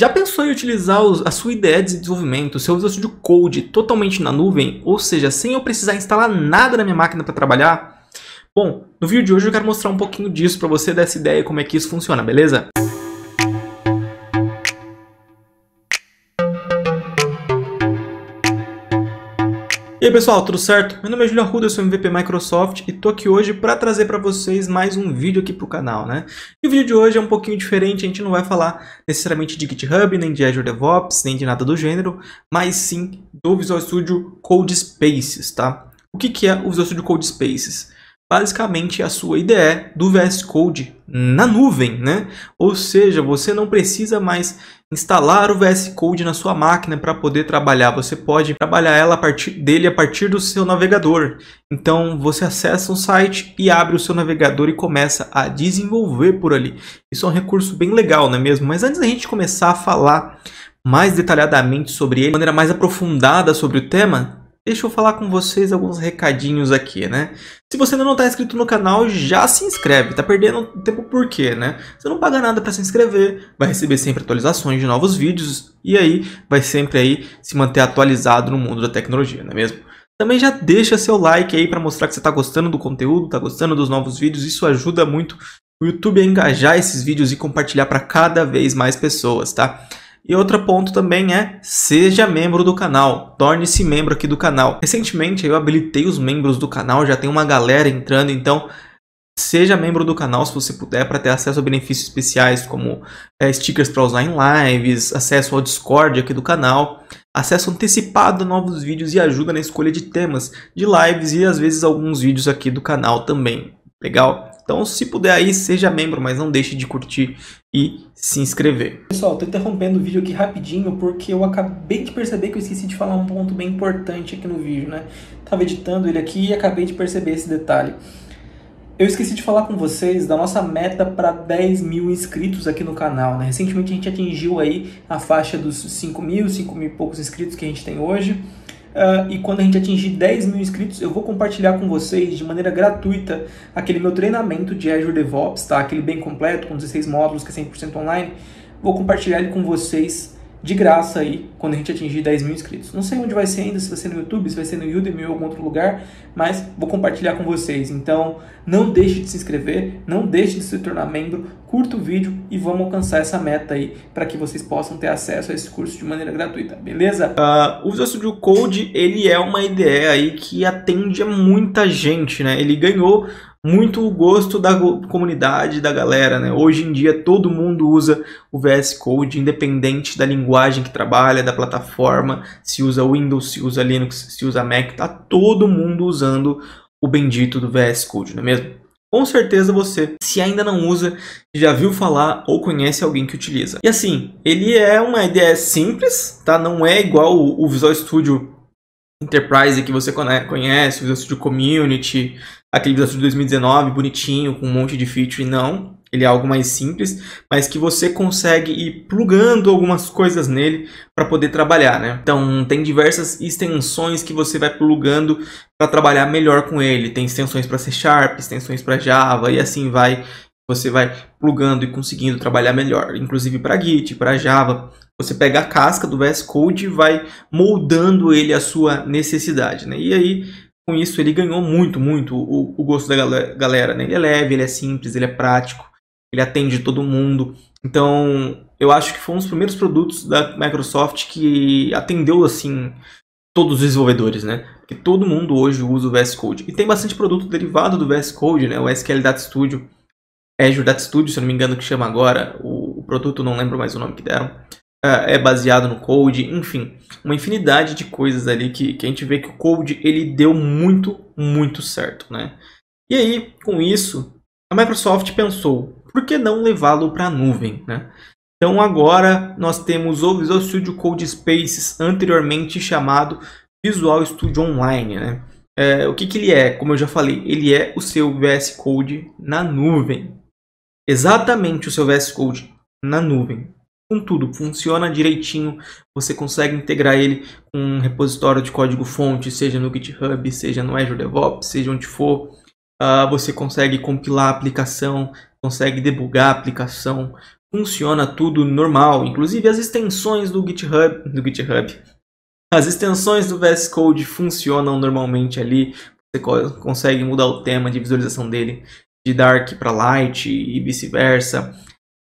Já pensou em utilizar a sua ideia de desenvolvimento, seu uso de Code totalmente na nuvem, ou seja, sem eu precisar instalar nada na minha máquina para trabalhar? Bom, no vídeo de hoje eu quero mostrar um pouquinho disso para você, dessa ideia e como é que isso funciona, beleza? aí pessoal, tudo certo? Meu nome é Julio Arruda, eu sou MVP Microsoft e tô aqui hoje para trazer para vocês mais um vídeo aqui pro canal, né? E o vídeo de hoje é um pouquinho diferente, a gente não vai falar necessariamente de GitHub, nem de Azure DevOps, nem de nada do gênero, mas sim do Visual Studio Code Spaces, tá? O que, que é o Visual Studio Code Spaces? basicamente a sua IDE do VS Code na nuvem, né? Ou seja, você não precisa mais instalar o VS Code na sua máquina para poder trabalhar, você pode trabalhar ela a partir dele a partir do seu navegador. Então, você acessa um site e abre o seu navegador e começa a desenvolver por ali. Isso é um recurso bem legal, não é mesmo? Mas antes da gente começar a falar mais detalhadamente sobre ele, de maneira mais aprofundada sobre o tema, deixa eu falar com vocês alguns recadinhos aqui, né? Se você ainda não está inscrito no canal, já se inscreve, tá perdendo tempo por quê, né? Você não paga nada para se inscrever, vai receber sempre atualizações de novos vídeos e aí vai sempre aí se manter atualizado no mundo da tecnologia, não é mesmo? Também já deixa seu like aí para mostrar que você está gostando do conteúdo, está gostando dos novos vídeos, isso ajuda muito o YouTube a engajar esses vídeos e compartilhar para cada vez mais pessoas, tá? E outro ponto também é seja membro do canal, torne-se membro aqui do canal. Recentemente eu habilitei os membros do canal, já tem uma galera entrando, então seja membro do canal se você puder para ter acesso a benefícios especiais como é, stickers para usar em lives, acesso ao Discord aqui do canal, acesso antecipado a novos vídeos e ajuda na escolha de temas de lives e às vezes alguns vídeos aqui do canal também. Legal? Então, se puder aí, seja membro, mas não deixe de curtir e se inscrever. Pessoal, estou interrompendo o vídeo aqui rapidinho porque eu acabei de perceber que eu esqueci de falar um ponto bem importante aqui no vídeo, né? Tava editando ele aqui e acabei de perceber esse detalhe. Eu esqueci de falar com vocês da nossa meta para 10 mil inscritos aqui no canal. Né? Recentemente a gente atingiu aí a faixa dos 5 mil, 5 mil e poucos inscritos que a gente tem hoje. Uh, e quando a gente atingir 10 mil inscritos, eu vou compartilhar com vocês de maneira gratuita aquele meu treinamento de Azure DevOps, tá? aquele bem completo, com 16 módulos, que é 100% online. Vou compartilhar ele com vocês de graça aí quando a gente atingir 10 mil inscritos. Não sei onde vai ser ainda, se vai ser no YouTube, se vai ser no Udemy ou algum outro lugar, mas vou compartilhar com vocês. Então, não deixe de se inscrever, não deixe de se tornar membro, curta o vídeo e vamos alcançar essa meta aí para que vocês possam ter acesso a esse curso de maneira gratuita, beleza? Uh, o Studio Code ele é uma ideia aí que atende a muita gente, né? Ele ganhou muito o gosto da comunidade, da galera, né? Hoje em dia todo mundo usa o VS Code, independente da linguagem que trabalha, da plataforma, se usa Windows, se usa Linux, se usa Mac, tá todo mundo usando o bendito do VS Code, não é mesmo? com certeza você, se ainda não usa, já viu falar ou conhece alguém que utiliza. E assim, ele é uma ideia simples, tá? Não é igual o Visual Studio enterprise que você conhece, o Visual Studio Community, aquele Visual Studio 2019 bonitinho, com um monte de feature, não. Ele é algo mais simples, mas que você consegue ir plugando algumas coisas nele para poder trabalhar, né? Então, tem diversas extensões que você vai plugando para trabalhar melhor com ele. Tem extensões para C Sharp, extensões para Java e assim vai. Você vai plugando e conseguindo trabalhar melhor, inclusive para Git, para Java, você pega a casca do VS Code e vai moldando ele à sua necessidade, né? E aí, com isso, ele ganhou muito, muito o, o gosto da galera, né? Ele é leve, ele é simples, ele é prático, ele atende todo mundo. Então, eu acho que foi um dos primeiros produtos da Microsoft que atendeu, assim, todos os desenvolvedores, né? Porque todo mundo hoje usa o VS Code. E tem bastante produto derivado do VS Code, né? O SQL Data Studio, Azure Data Studio, se eu não me engano que chama agora, o, o produto, não lembro mais o nome que deram. É, é baseado no Code, enfim, uma infinidade de coisas ali que, que a gente vê que o Code ele deu muito, muito certo, né? E aí, com isso, a Microsoft pensou, por que não levá-lo para a nuvem, né? Então agora nós temos o Visual Studio Code Spaces, anteriormente chamado Visual Studio Online, né? É, o que, que ele é? Como eu já falei, ele é o seu VS Code na nuvem. Exatamente o seu VS Code na nuvem com tudo, funciona direitinho, você consegue integrar ele com um repositório de código fonte, seja no GitHub, seja no Azure DevOps, seja onde for. Uh, você consegue compilar a aplicação, consegue debugar a aplicação, funciona tudo normal, inclusive as extensões do GitHub, do GitHub. As extensões do VS Code funcionam normalmente ali, você consegue mudar o tema de visualização dele de dark para light e vice-versa.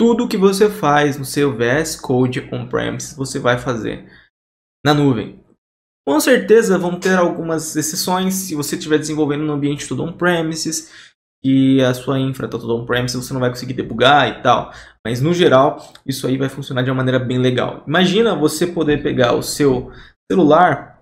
Tudo que você faz no seu VS Code on-premise, você vai fazer na nuvem. Com certeza vão ter algumas exceções se você estiver desenvolvendo no ambiente todo on-premises e a sua infra está toda on-premise, você não vai conseguir debugar e tal. Mas no geral, isso aí vai funcionar de uma maneira bem legal. Imagina você poder pegar o seu celular,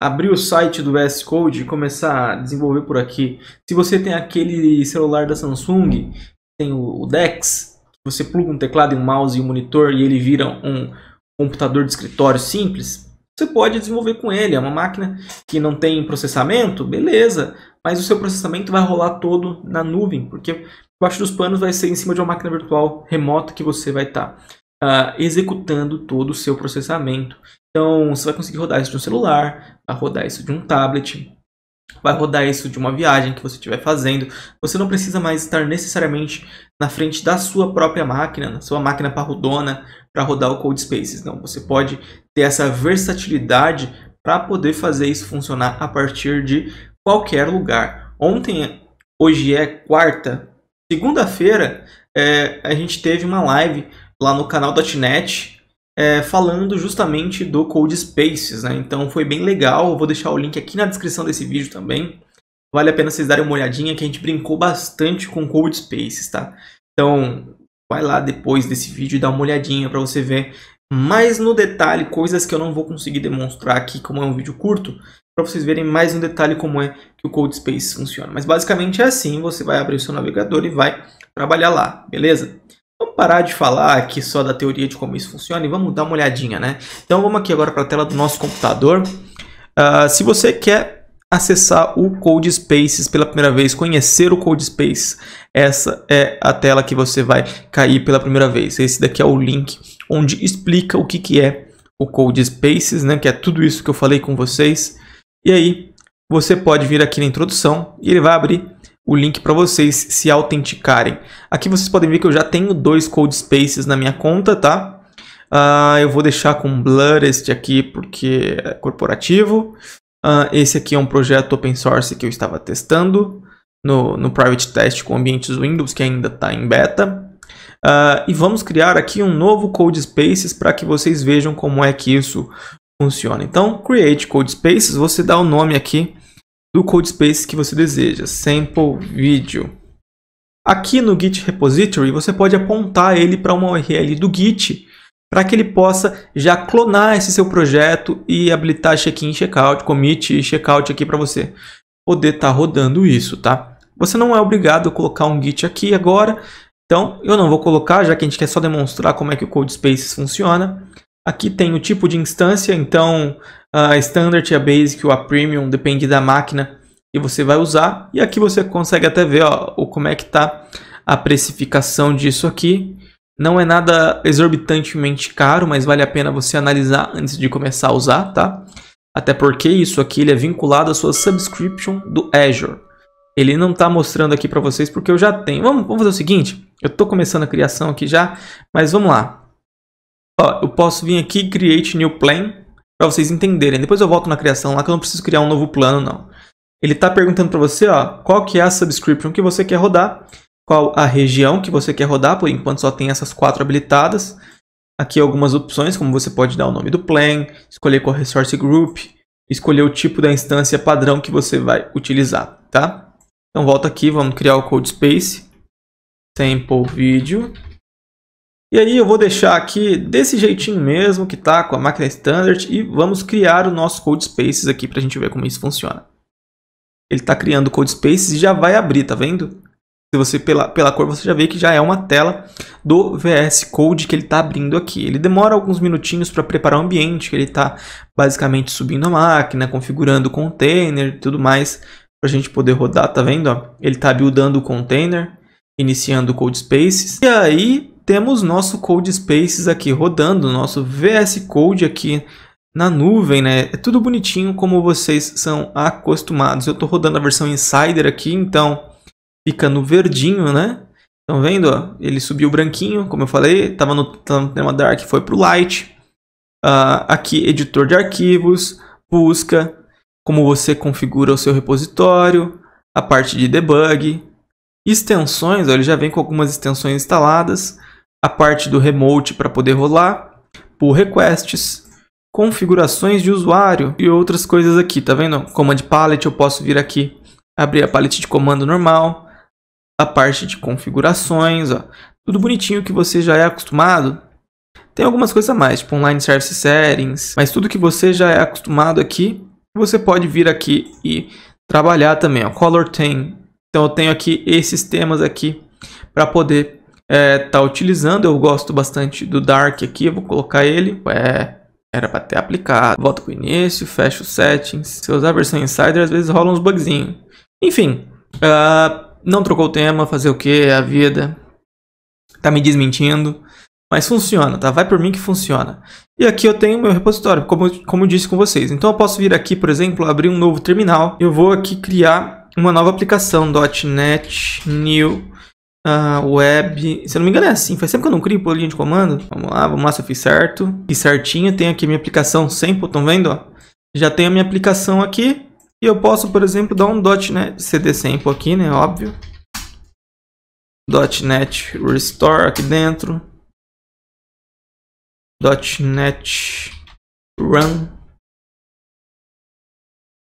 abrir o site do VS Code e começar a desenvolver por aqui. Se você tem aquele celular da Samsung, tem o DeX, você pluga um teclado, um mouse e um monitor e ele vira um computador de escritório simples, você pode desenvolver com ele. É uma máquina que não tem processamento, beleza, mas o seu processamento vai rolar todo na nuvem, porque debaixo dos panos vai ser em cima de uma máquina virtual remota que você vai estar tá, uh, executando todo o seu processamento. Então, você vai conseguir rodar isso de um celular, vai rodar isso de um tablet, vai rodar isso de uma viagem que você estiver fazendo. Você não precisa mais estar necessariamente na frente da sua própria máquina, na sua máquina parrudona, para rodar o Code Spaces. Não, você pode ter essa versatilidade para poder fazer isso funcionar a partir de qualquer lugar. Ontem, hoje é quarta, segunda-feira, é, a gente teve uma live lá no canal .NET é, falando justamente do Code Spaces, né? Então foi bem legal, eu vou deixar o link aqui na descrição desse vídeo também. Vale a pena vocês darem uma olhadinha que a gente brincou bastante com Code Spaces, tá? Então vai lá depois desse vídeo e dá uma olhadinha para você ver mais no detalhe coisas que eu não vou conseguir demonstrar aqui, como é um vídeo curto, para vocês verem mais no detalhe como é que o Code Space funciona. Mas basicamente é assim, você vai abrir o seu navegador e vai trabalhar lá, beleza? vamos parar de falar aqui só da teoria de como isso funciona e vamos dar uma olhadinha, né? Então vamos aqui agora para a tela do nosso computador. Uh, se você quer acessar o Code Spaces pela primeira vez, conhecer o Code Spaces, essa é a tela que você vai cair pela primeira vez. Esse daqui é o link onde explica o que, que é o Code Spaces, né? Que é tudo isso que eu falei com vocês. E aí você pode vir aqui na introdução e ele vai abrir o link para vocês se autenticarem. Aqui vocês podem ver que eu já tenho dois code spaces na minha conta, tá? Uh, eu vou deixar com Blur este aqui porque é corporativo. Uh, esse aqui é um projeto open source que eu estava testando no, no private test com ambientes Windows, que ainda está em beta. Uh, e vamos criar aqui um novo code spaces para que vocês vejam como é que isso funciona. Então, create code spaces, você dá o nome aqui do code space que você deseja, sample video. Aqui no Git repository, você pode apontar ele para uma URL do Git, para que ele possa já clonar esse seu projeto e habilitar check-in, check-out, commit e check-out aqui para você poder estar tá rodando isso, tá? Você não é obrigado a colocar um Git aqui agora, então eu não vou colocar, já que a gente quer só demonstrar como é que o Codespace funciona. Aqui tem o tipo de instância, então a Standard, a Basic ou a Premium, depende da máquina que você vai usar. E aqui você consegue até ver ó, como é que está a precificação disso aqui. Não é nada exorbitantemente caro, mas vale a pena você analisar antes de começar a usar, tá? Até porque isso aqui ele é vinculado à sua subscription do Azure. Ele não está mostrando aqui para vocês porque eu já tenho. Vamos, vamos fazer o seguinte, eu estou começando a criação aqui já, mas vamos lá. Ó, eu posso vir aqui Create New Plan para vocês entenderem. Depois eu volto na criação lá que eu não preciso criar um novo plano, não. Ele está perguntando para você ó, qual que é a subscription que você quer rodar, qual a região que você quer rodar, por enquanto só tem essas quatro habilitadas. Aqui algumas opções, como você pode dar o nome do plan, escolher qual resource group, escolher o tipo da instância padrão que você vai utilizar, tá? Então volta aqui, vamos criar o code space, sample video, e aí eu vou deixar aqui desse jeitinho mesmo que está com a máquina standard e vamos criar o nosso code spaces aqui para a gente ver como isso funciona. Ele está criando code spaces e já vai abrir, tá vendo? Se você pela, pela cor você já vê que já é uma tela do VS Code que ele está abrindo aqui. Ele demora alguns minutinhos para preparar o ambiente, que ele está basicamente subindo a máquina, configurando o container e tudo mais para a gente poder rodar, tá vendo? Ele está buildando o container, iniciando o code spaces. E aí temos nosso Code Spaces aqui rodando, nosso VS Code aqui na nuvem, né? É tudo bonitinho como vocês são acostumados. Eu estou rodando a versão Insider aqui, então fica no verdinho, né? Estão vendo? Ó? Ele subiu branquinho, como eu falei, estava no, tema Dark, foi para o Light. Uh, aqui, editor de arquivos, busca, como você configura o seu repositório, a parte de debug, extensões, ó, ele já vem com algumas extensões instaladas a parte do remote para poder rolar, pull requests, configurações de usuário e outras coisas aqui, tá vendo? Command palette, eu posso vir aqui, abrir a palette de comando normal, a parte de configurações, ó. Tudo bonitinho que você já é acostumado. Tem algumas coisas a mais, tipo online service settings, mas tudo que você já é acostumado aqui, você pode vir aqui e trabalhar também, ó. Color tem. Então eu tenho aqui esses temas aqui para poder é, tá utilizando. Eu gosto bastante do Dark aqui, eu vou colocar ele. É, era para ter aplicado. Volta para o início, fecha os settings. Se eu usar a versão Insider, às vezes rola uns bugzinhos. Enfim, uh, não trocou o tema, fazer o que? É a vida. Tá me desmentindo. Mas funciona, tá? Vai por mim que funciona. E aqui eu tenho meu repositório, como, como eu disse com vocês. Então eu posso vir aqui, por exemplo, abrir um novo terminal. Eu vou aqui criar uma nova aplicação, .NET New ah, web. Se eu não me engano, é assim. Faz tempo que eu não crio por linha de comando. Vamos lá, vamos lá se eu fiz certo. e certinho. Tenho aqui minha aplicação sempre estão vendo? Ó? Já tenho a minha aplicação aqui. E eu posso, por exemplo, dar um dot, CD sample aqui, né? Óbvio. .NET Restore aqui dentro. .NET Run.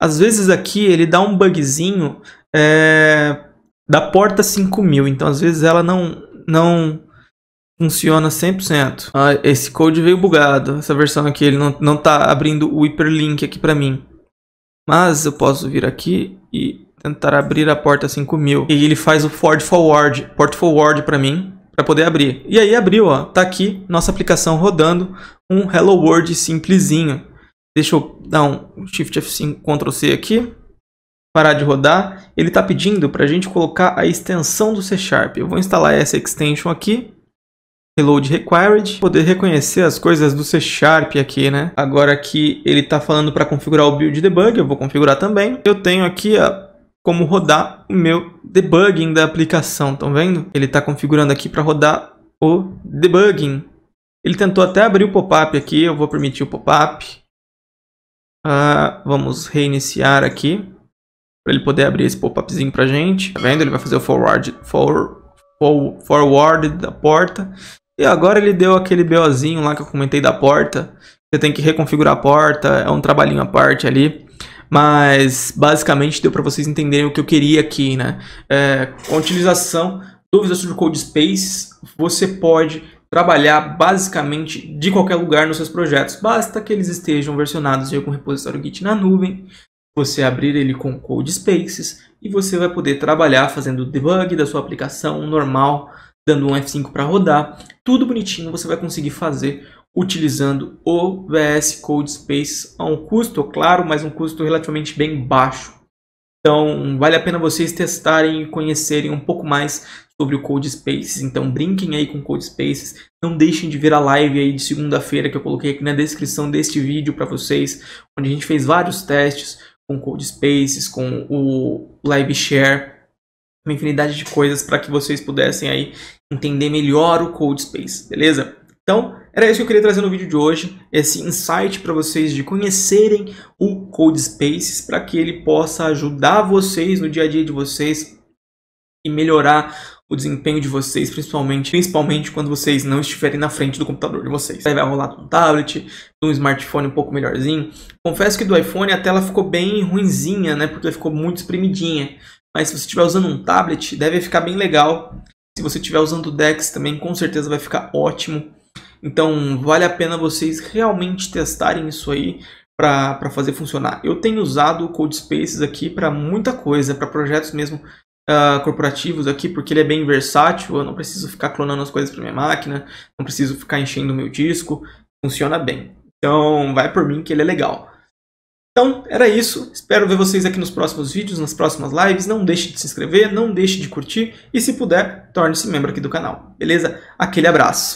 Às vezes aqui ele dá um bugzinho. É da porta 5000, então às vezes ela não não funciona 100%. Ah, esse code veio bugado, essa versão aqui ele não não tá abrindo o hiperlink aqui para mim. Mas eu posso vir aqui e tentar abrir a porta 5000 e ele faz o Ford forward, port forward para mim para poder abrir. E aí abriu, ó, tá aqui nossa aplicação rodando, um hello world simplesinho. Deixa eu dar um shift F5 Ctrl C aqui parar de rodar, ele está pedindo para a gente colocar a extensão do C Sharp. Eu vou instalar essa extension aqui, reload required, poder reconhecer as coisas do C Sharp aqui, né? Agora aqui ele está falando para configurar o build debug, eu vou configurar também. Eu tenho aqui a como rodar o meu debugging da aplicação, estão vendo? Ele está configurando aqui para rodar o debugging. Ele tentou até abrir o pop-up aqui, eu vou permitir o pop-up. Uh, vamos reiniciar aqui para ele poder abrir esse pop-upzinho para gente. Tá vendo? Ele vai fazer o forward, for, for, forward da porta. E agora ele deu aquele BOzinho lá que eu comentei da porta. Você tem que reconfigurar a porta, é um trabalhinho à parte ali. Mas basicamente deu para vocês entenderem o que eu queria aqui, né? É, com a utilização do Visual Studio Code Space, você pode trabalhar basicamente de qualquer lugar nos seus projetos, basta que eles estejam versionados com algum repositório Git na nuvem você abrir ele com Code Spaces e você vai poder trabalhar fazendo debug da sua aplicação normal, dando um F5 para rodar. Tudo bonitinho você vai conseguir fazer utilizando o VS Code Spaces a um custo, claro, mas um custo relativamente bem baixo. Então, vale a pena vocês testarem e conhecerem um pouco mais sobre o Code Spaces. Então, brinquem aí com Code Spaces. Não deixem de ver a live aí de segunda-feira que eu coloquei aqui na descrição deste vídeo para vocês, onde a gente fez vários testes, com Code Spaces, com o Live Share, uma infinidade de coisas para que vocês pudessem aí entender melhor o Code Space, beleza? Então, era isso que eu queria trazer no vídeo de hoje, esse insight para vocês de conhecerem o Code Spaces para que ele possa ajudar vocês no dia a dia de vocês e melhorar o desempenho de vocês, principalmente, principalmente quando vocês não estiverem na frente do computador de vocês. Aí vai rolar um tablet, um smartphone um pouco melhorzinho. Confesso que do iPhone a tela ficou bem ruinzinha, né? Porque ficou muito espremidinha. Mas se você estiver usando um tablet, deve ficar bem legal. Se você estiver usando o Dex também, com certeza vai ficar ótimo. Então, vale a pena vocês realmente testarem isso aí para fazer funcionar. Eu tenho usado o Code Spaces aqui para muita coisa, para projetos mesmo uh, corporativos aqui, porque ele é bem versátil, eu não preciso ficar clonando as coisas para minha máquina, não preciso ficar enchendo o meu disco, funciona bem. Então, vai por mim que ele é legal. Então, era isso. Espero ver vocês aqui nos próximos vídeos, nas próximas lives. Não deixe de se inscrever, não deixe de curtir e, se puder, torne-se membro aqui do canal. Beleza? Aquele abraço!